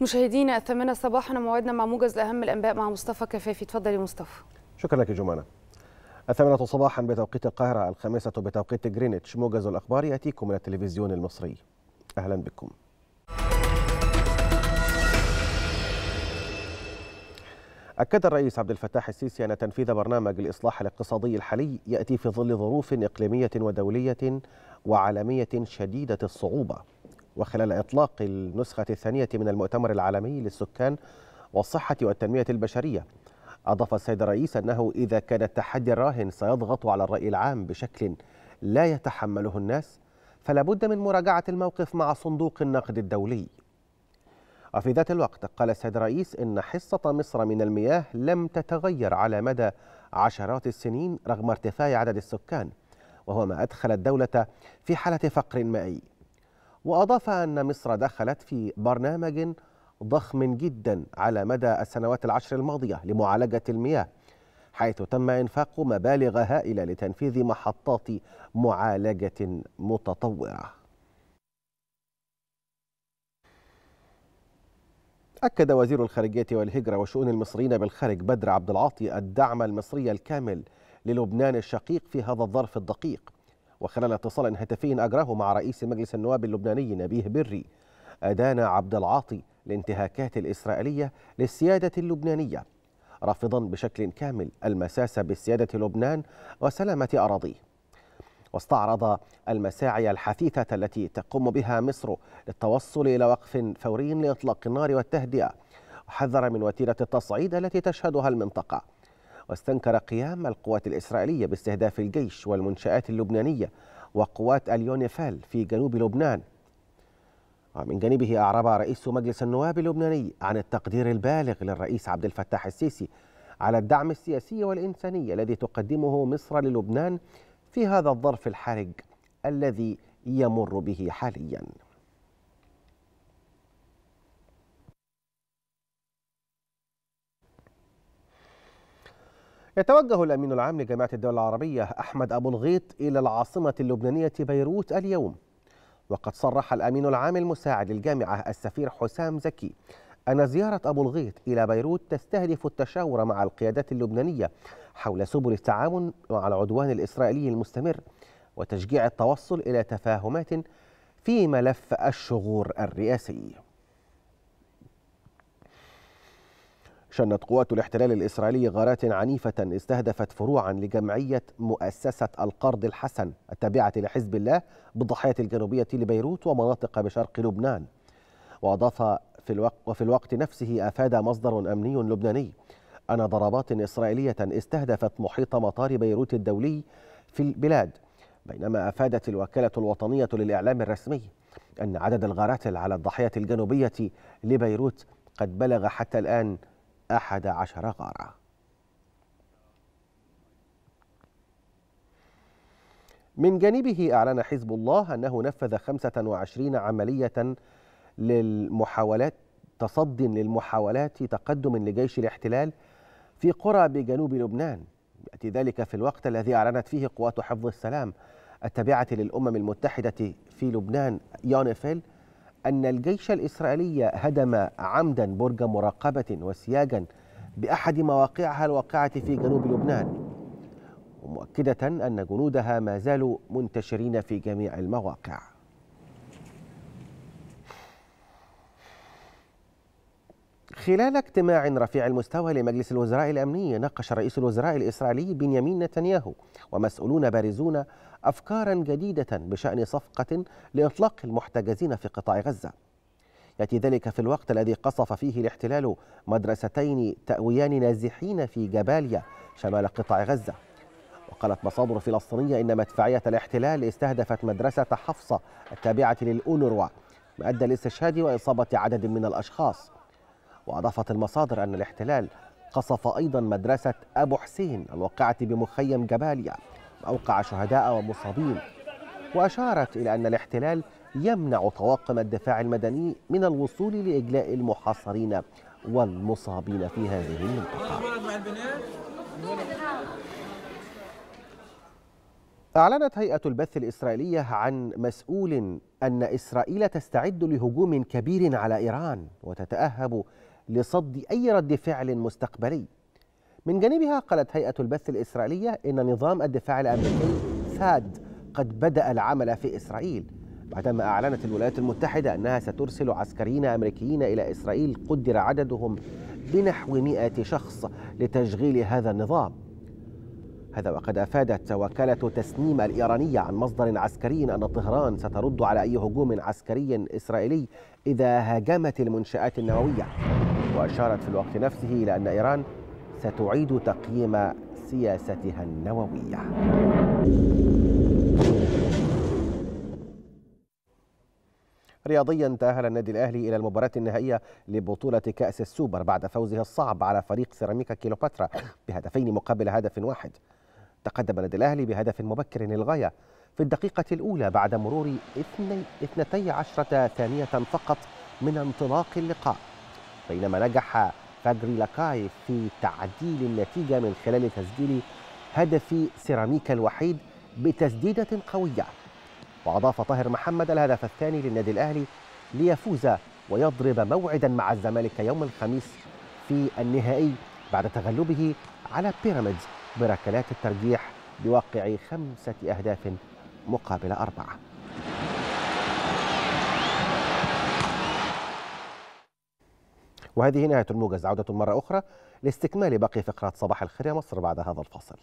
مشاهدينا الثامنة صباحا موعدنا مع موجز لأهم الأنباء مع مصطفى كفافي تفضل يا مصطفى شكرا لك جمانة الثامنة صباحا بتوقيت القاهرة الخامسة بتوقيت جرينتش موجز الأخبار يأتيكم من التلفزيون المصري أهلا بكم أكد الرئيس عبد الفتاح السيسي أن تنفيذ برنامج الإصلاح الاقتصادي الحالي يأتي في ظل ظروف إقليمية ودولية وعالمية شديدة الصعوبة وخلال إطلاق النسخة الثانية من المؤتمر العالمي للسكان والصحة والتنمية البشرية أضاف السيد الرئيس أنه إذا كان التحدي الراهن سيضغط على الرأي العام بشكل لا يتحمله الناس فلا بد من مراجعة الموقف مع صندوق النقد الدولي وفي ذات الوقت قال السيد الرئيس إن حصة مصر من المياه لم تتغير على مدى عشرات السنين رغم ارتفاع عدد السكان وهو ما أدخل الدولة في حالة فقر مائي وأضاف أن مصر دخلت في برنامج ضخم جدا على مدى السنوات العشر الماضية لمعالجة المياه حيث تم إنفاق مبالغ هائلة لتنفيذ محطات معالجة متطورة أكد وزير الخارجية والهجرة وشؤون المصريين بالخارج بدر عبد العاطي الدعم المصري الكامل للبنان الشقيق في هذا الظرف الدقيق وخلال اتصال هاتفي أجراه مع رئيس مجلس النواب اللبناني نبيه بري أدان عبد العاطي الانتهاكات الإسرائيلية للسيادة اللبنانية رافضا بشكل كامل المساس بسيادة لبنان وسلامة أراضيه واستعرض المساعي الحثيثة التي تقوم بها مصر للتوصل إلى وقف فوري لإطلاق النار والتهدئة وحذر من وتيرة التصعيد التي تشهدها المنطقة واستنكر قيام القوات الإسرائيلية باستهداف الجيش والمنشآت اللبنانية وقوات اليونيفال في جنوب لبنان ومن جانبه أعرب رئيس مجلس النواب اللبناني عن التقدير البالغ للرئيس عبد الفتاح السيسي على الدعم السياسي والإنساني الذي تقدمه مصر للبنان في هذا الظرف الحرج الذي يمر به حالياً يتوجه الأمين العام لجامعة الدول العربية أحمد أبو الغيط إلى العاصمة اللبنانية بيروت اليوم وقد صرح الأمين العام المساعد للجامعة السفير حسام زكي أن زيارة أبو الغيط إلى بيروت تستهدف التشاور مع القيادات اللبنانية حول سبل التعاون مع العدوان الإسرائيلي المستمر وتشجيع التوصل إلى تفاهمات في ملف الشغور الرئاسي شنت قوات الاحتلال الإسرائيلي غارات عنيفة استهدفت فروعا لجمعية مؤسسة القرض الحسن التابعة لحزب الله بالضاحية الجنوبية لبيروت ومناطق بشرق لبنان وأضاف في الوقت, وفي الوقت نفسه أفاد مصدر أمني لبناني أن ضربات إسرائيلية استهدفت محيط مطار بيروت الدولي في البلاد بينما أفادت الوكالة الوطنية للإعلام الرسمي أن عدد الغارات على الضاحية الجنوبية لبيروت قد بلغ حتى الآن أحد عشر غارة من جانبه أعلن حزب الله أنه نفذ 25 عملية للمحاولات تصد للمحاولات تقدم لجيش الاحتلال في قرى بجنوب لبنان يأتي ذلك في الوقت الذي أعلنت فيه قوات حفظ السلام التابعة للأمم المتحدة في لبنان يونيفيل أن الجيش الإسرائيلي هدم عمدا برج مراقبة وسياجا بأحد مواقعها الواقعة في جنوب لبنان ومؤكدة أن جنودها ما زالوا منتشرين في جميع المواقع خلال اجتماع رفيع المستوى لمجلس الوزراء الأمني ناقش رئيس الوزراء الإسرائيلي بنيامين نتنياهو ومسؤولون بارزون أفكارا جديدة بشأن صفقة لإطلاق المحتجزين في قطاع غزة يأتي ذلك في الوقت الذي قصف فيه الاحتلال مدرستين تأويان نازحين في جباليا شمال قطاع غزة وقالت مصادر فلسطينية إن مدفعية الاحتلال استهدفت مدرسة حفصة التابعة للأونروا ما أدى لاستشهاد وإصابة عدد من الأشخاص وأضافت المصادر أن الاحتلال قصف أيضا مدرسة أبو حسين الواقعة بمخيم جباليا وأوقع شهداء ومصابين وأشارت إلى أن الاحتلال يمنع طواقم الدفاع المدني من الوصول لإجلاء المحاصرين والمصابين في هذه المنطقة أعلنت هيئة البث الإسرائيلية عن مسؤول أن إسرائيل تستعد لهجوم كبير على إيران وتتأهب لصد أي رد فعل مستقبلي من جانبها قالت هيئة البث الإسرائيلية إن نظام الدفاع الأمريكي ثاد قد بدأ العمل في إسرائيل بعدما أعلنت الولايات المتحدة أنها سترسل عسكريين أمريكيين إلى إسرائيل قدر عددهم بنحو 100 شخص لتشغيل هذا النظام هذا وقد أفادت وكالة تسنيم الإيرانية عن مصدر عسكري أن طهران سترد على أي هجوم عسكري إسرائيلي إذا هاجمت المنشآت النووية وأشارت في الوقت نفسه إلى أن إيران ستعيد تقييم سياستها النووية رياضيا تأهل النادي الأهلي إلى المباراة النهائية لبطولة كأس السوبر بعد فوزه الصعب على فريق سيراميكا كيلوباترا بهدفين مقابل هدف واحد تقدم النادي الأهلي بهدف مبكر للغاية في الدقيقة الأولى بعد مرور 12 ثانية فقط من انطلاق اللقاء بينما نجح فجري لاكاي في تعديل النتيجة من خلال تسجيل هدف سيراميكا الوحيد بتسديدة قوية وأضاف طاهر محمد الهدف الثاني للنادي الأهلي ليفوز ويضرب موعدا مع الزمالك يوم الخميس في النهائي بعد تغلبه على بيراميدز بركلات الترجيح بواقع خمسة أهداف مقابل أربعة وهذه نهاية الموجز عودة مرة أخرى لاستكمال باقي فقرات صباح الخير يا مصر بعد هذا الفصل